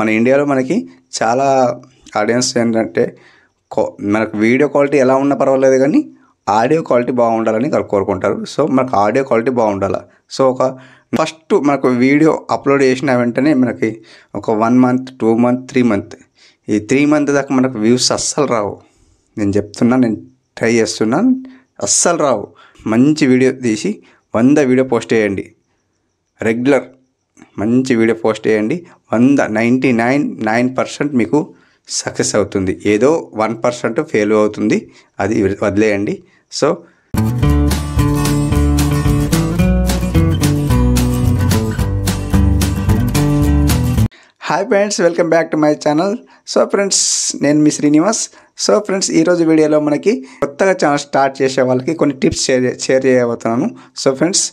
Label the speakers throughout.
Speaker 1: మన ఇండియాలో మనకి చాలా ఆడియన్స్ ఏంటంటే మనకు వీడియో క్వాలిటీ ఎలా ఉన్నా పర్వాలేదు కానీ ఆడియో క్వాలిటీ బాగుండాలని కోరుకుంటారు సో మనకు ఆడియో క్వాలిటీ బాగుండాలి సో ఒక ఫస్ట్ మనకు వీడియో అప్లోడ్ చేసిన వెంటనే మనకి ఒక one month two month three month ఈ త్రీ మంత్ దాకా మనకు వ్యూస్ అస్సలు రావు నేను చెప్తున్నా నేను ట్రై చేస్తున్నాను అస్సలు రావు మంచి వీడియో తీసి వంద వీడియో పోస్ట్ చేయండి రెగ్యులర్ మంచి వీడియో పోస్ట్ చేయండి వంద నైంటీ నైన్ నైన్ పర్సెంట్ మీకు సక్సెస్ అవుతుంది ఏదో వన్ పర్సెంట్ ఫెయిల్ అవుతుంది అది వదిలేయండి so hi friends welcome back to my channel so friends నేను మీ శ్రీనివాస్ సో ఫ్రెండ్స్ ఈరోజు వీడియోలో మనకి కొత్తగా ఛానల్ స్టార్ట్ చేసే వాళ్ళకి కొన్ని టిప్స్ షేర్ షేర్ చేయబోతున్నాను సో ఫ్రెండ్స్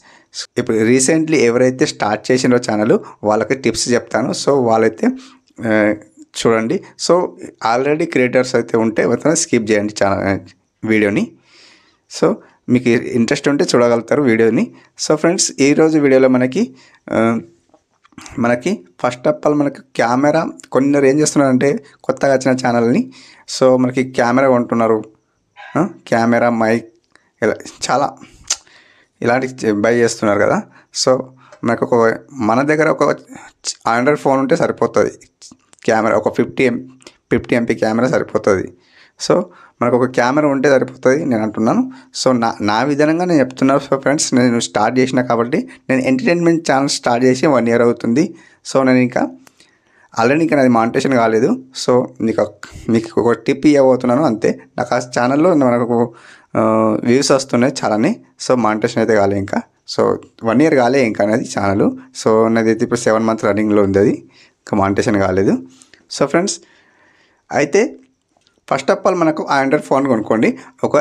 Speaker 1: ఇప్పుడు రీసెంట్లీ ఎవరైతే స్టార్ట్ చేసినో ఛానల్ వాళ్ళకి టిప్స్ చెప్తాను సో వాళ్ళైతే చూడండి సో ఆల్రెడీ క్రియేటర్స్ అయితే ఉంటే మొత్తం స్కిప్ చేయండి ఛానల్ వీడియోని సో మీకు ఇంట్రెస్ట్ ఉంటే చూడగలుగుతారు వీడియోని సో ఫ్రెండ్స్ ఈరోజు వీడియోలో మనకి మనకి ఫస్ట్ ఆఫ్ ఆల్ మనకి కెమెరా కొన్ని ఏం చేస్తున్నారంటే కొత్తగా వచ్చిన ఛానల్ని సో మనకి కెమెరా కొంటున్నారు కెమెరా మైక్ ఇలా చాలా ఇలాంటి బై చేస్తున్నారు కదా సో మనకు ఒక మన దగ్గర ఒక ఆండ్రాయిడ్ ఫోన్ ఉంటే సరిపోతుంది కెమెరా ఒక fifty M fifty MP camera సరిపోతుంది సో మనకు ఒక కెమెరా ఉంటే సరిపోతుంది నేను అంటున్నాను సో నా నా విధానంగా నేను చెప్తున్నాను సో ఫ్రెండ్స్ నేను స్టార్ట్ చేసిన కాబట్టి నేను ఎంటర్టైన్మెంట్ ఛానల్ స్టార్ట్ చేసి వన్ ఇయర్ అవుతుంది సో నేను ఇంకా ఆల్రెడీ ఇంకా నాది మానిటేషన్ కాలేదు సో మీకు మీకు ఒక టిప్ ఇవ్వబోతున్నాను అంతే నాకు ఆ ఛానల్లో మనకు వ్యూస్ వస్తున్నాయి చాలానే సో మానిటేషన్ అయితే కాలే ఇంకా సో వన్ ఇయర్ కాలే ఇంకా అనేది ఛానల్ సో నాదైతే ఇప్పుడు సెవెన్ మంత్ రన్నింగ్లో ఉంది అది ఇంకా మానిటేషన్ కాలేదు సో ఫ్రెండ్స్ అయితే ఫస్ట్ ఆఫ్ ఆల్ మనకు ఆండ్రాయిడ్ ఫోన్ కొనుక్కోండి ఒక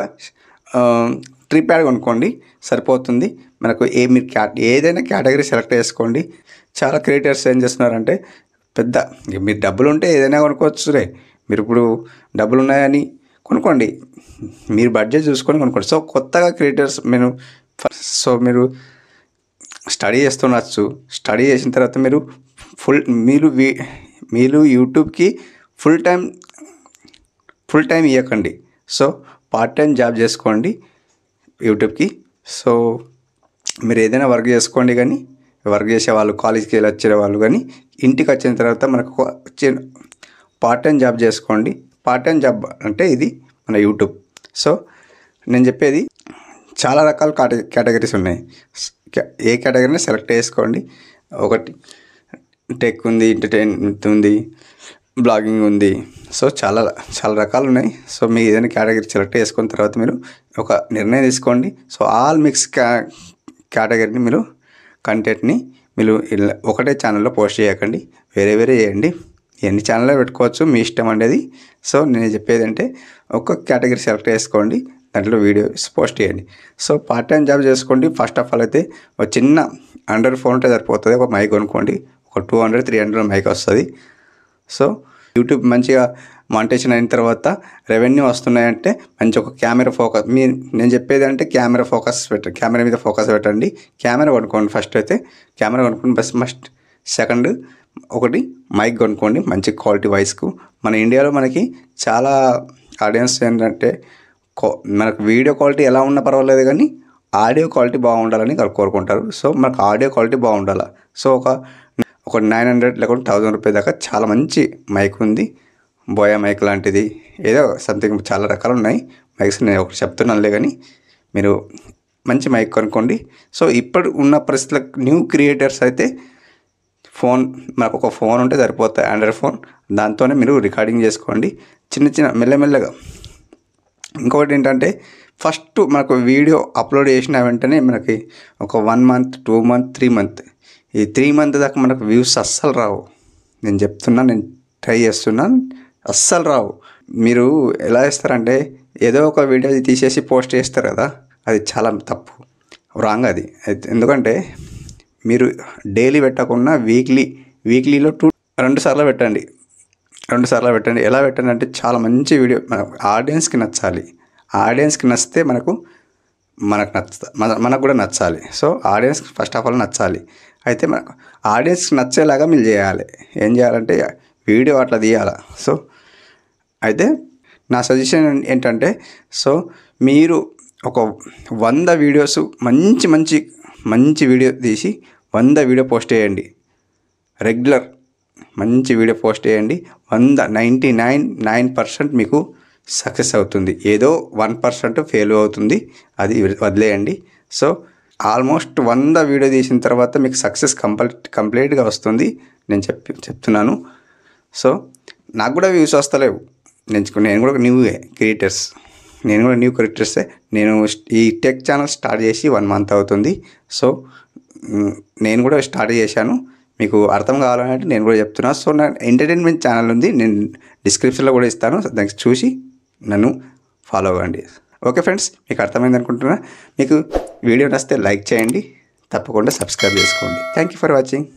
Speaker 1: ట్రీ ప్యాడ్ కొనుక్కోండి సరిపోతుంది మనకు ఏ మీరు క్యా ఏదైనా కేటగిరీ సెలెక్ట్ చేసుకోండి చాలా క్రియేటర్స్ ఏం చేస్తున్నారంటే పెద్ద మీరు డబ్బులు ఉంటే ఏదైనా కొనుక్కోవచ్చు రే మీరు ఇప్పుడు డబ్బులు ఉన్నాయని కొనుక్కోండి మీరు బడ్జెట్ చూసుకొని కొనుక్కోండి సో కొత్తగా క్రియేటర్స్ నేను సో మీరు స్టడీ చేస్తుండొచ్చు స్టడీ చేసిన తర్వాత మీరు ఫుల్ మీరు మీరు యూట్యూబ్కి ఫుల్ టైం ఫుల్ టైం ఇవ్వకండి సో పార్ట్ టైం జాబ్ చేసుకోండి యూట్యూబ్కి సో మీరు ఏదైనా వర్క్ చేసుకోండి కానీ వర్క్ చేసే వాళ్ళు కాలేజ్కి వెళ్ళి వచ్చే వాళ్ళు కానీ ఇంటికి వచ్చిన తర్వాత మనకు పార్ట్ టైం జాబ్ చేసుకోండి పార్ట్ టైం జాబ్ అంటే ఇది మన యూట్యూబ్ సో నేను చెప్పేది చాలా రకాల కేటగిరీస్ ఉన్నాయి ఏ కేటగిరీని సెలెక్ట్ చేసుకోండి ఒకటి టెక్ ఉంది ఎంటర్టైన్మెంట్ ఉంది బ్లాగింగ్ ఉంది సో చాలా చాలా రకాలు ఉన్నాయి సో మీ ఏదైనా కేటగిరీ సెలెక్ట్ చేసుకున్న తర్వాత మీరు ఒక నిర్ణయం తీసుకోండి సో ఆల్ మిక్స్ క్యా కేటగిరీని మీరు కంటెంట్ని మీరు ఒకటే ఛానల్లో పోస్ట్ చేయకండి వేరే వేరే చేయండి ఎన్ని ఛానల్లో పెట్టుకోవచ్చు మీ ఇష్టం అనేది సో నేను చెప్పేది అంటే ఒక్కొక్క కేటగిరీ సెలెక్ట్ చేసుకోండి దాంట్లో వీడియోస్ పోస్ట్ చేయండి సో పార్ట్ టైం జాబ్ చేసుకోండి ఫస్ట్ ఆఫ్ ఆల్ అయితే ఒక చిన్న హండ్రెడ్ ఫోన్ ఉంటే సరిపోతుంది ఒక మైక్ కొనుక్కోండి ఒక two hundred three hundred mic వస్తుంది సో యూట్యూబ్ మంచిగా మాంటేషన్ అయిన తర్వాత రెవెన్యూ వస్తున్నాయంటే మంచి ఒక కెమెరా ఫోకస్ మీ నేను చెప్పేది అంటే కెమెరా ఫోకస్ పెట్టండి కెమెరా మీద ఫోకస్ పెట్టండి కెమెరా కొనుక్కోండి ఫస్ట్ అయితే కెమెరా కొనుక్కోండి బస్ మస్ట్ సెకండ్ ఒకటి మైక్ కొనుక్కోండి మంచి క్వాలిటీ వాయిస్కు మన ఇండియాలో మనకి చాలా ఆడియన్స్ ఏంటంటే మనకు వీడియో క్వాలిటీ ఎలా ఉన్నా పర్వాలేదు కానీ ఆడియో క్వాలిటీ బాగుండాలని కోరుకుంటారు సో మనకు ఆడియో క్వాలిటీ బాగుండాలి సో ఒక ఒక నైన్ హండ్రెడ్ లేకుంటే థౌజండ్ రూపీస్ దాకా చాలా మంచి మైక్ ఉంది బోయా మైక్ లాంటిది ఏదో సంథింగ్ చాలా రకాలు ఉన్నాయి మైక్స్ నేను ఒకటి చెప్తున్నానులే కానీ మీరు మంచి మైక్ కొనుక్కోండి సో ఇప్పుడు ఉన్న పరిస్థితులకు న్యూ క్రియేటర్స్ అయితే ఫోన్ మనకు ఒక ఫోన్ ఉంటే సరిపోతాయి ఆండ్రాయిడ్ ఫోన్ దాంతోనే మీరు రికార్డింగ్ చేసుకోండి చిన్న చిన్న మెల్లమెల్లగా ఇంకొకటి ఏంటంటే ఫస్ట్ మనకు వీడియో అప్లోడ్ చేసిన వెంటనే మనకి ఒక one month two month three month ఈ త్రీ మంత్ దాకా మనకు వ్యూస్ అస్సలు రావు నేను చెప్తున్నా నేను ట్రై చేస్తున్నాను అస్సలు రావు మీరు ఎలా చేస్తారంటే ఏదో ఒక వీడియో తీసేసి పోస్ట్ చేస్తారు కదా అది చాలా తప్పు రాంగ్ అది ఎందుకంటే మీరు డైలీ పెట్టకుండా వీక్లీ వీక్లీలో టూ రెండు సార్లు పెట్టండి రెండు సార్లు పెట్టండి ఎలా పెట్టండి అంటే చాలా మంచి వీడియో ఆడియన్స్కి నచ్చాలి ఆడియన్స్కి నచ్చితే మనకు మనకు నచ్చ మనకు కూడా నచ్చాలి so audience first of all నచ్చాలి అయితే మన ఆడియన్స్కి నచ్చేలాగా మీరు చేయాలి ఏం చేయాలంటే వీడియో అట్లా తీయాలి సో అయితే నా సజెషన్ ఏంటంటే సో మీరు ఒక వంద వీడియోస్ మంచి మంచి మంచి వీడియో తీసి వంద వీడియో పోస్ట్ చేయండి రెగ్యులర్ మంచి వీడియో పోస్ట్ చేయండి వంద నైంటీ నైన్ నైన్ పర్సెంట్ మీకు సక్సెస్ అవుతుంది ఏదో వన్ పర్సెంట్ ఫెయిల్ అవుతుంది అది వదిలేయండి సో ఆల్మోస్ట్ వంద వీడియో తీసిన తర్వాత మీకు సక్సెస్ కంప్లీట్ కంప్లీట్గా వస్తుంది నేను చెప్పి చెప్తున్నాను సో నాకు కూడా వ్యూస్ వస్తలేవు నేను నేను కూడా న్యూ క్రియేటర్స్ నేను కూడా న్యూ క్రియేటర్సే నేను ఈ టెక్ ఛానల్ స్టార్ట్ చేసి వన్ మంత్ అవుతుంది సో నేను కూడా స్టార్ట్ చేశాను మీకు అర్థం కావాలంటే నేను కూడా చెప్తున్నా సో నా ఎంటర్టైన్మెంట్ ఛానల్ ఉంది నేను డిస్క్రిప్షన్లో కూడా ఇస్తాను దానికి చూసి నన్ను ఫాలో అవ్వండి ఓకే ఫ్రెండ్స్ మీకు అర్థమైంది అనుకుంటున్నా మీకు వీడియో నచ్చితే లైక్ చేయండి తప్పకుండా సబ్స్క్రైబ్ చేసుకోండి థ్యాంక్ యూ ఫర్ వాచింగ్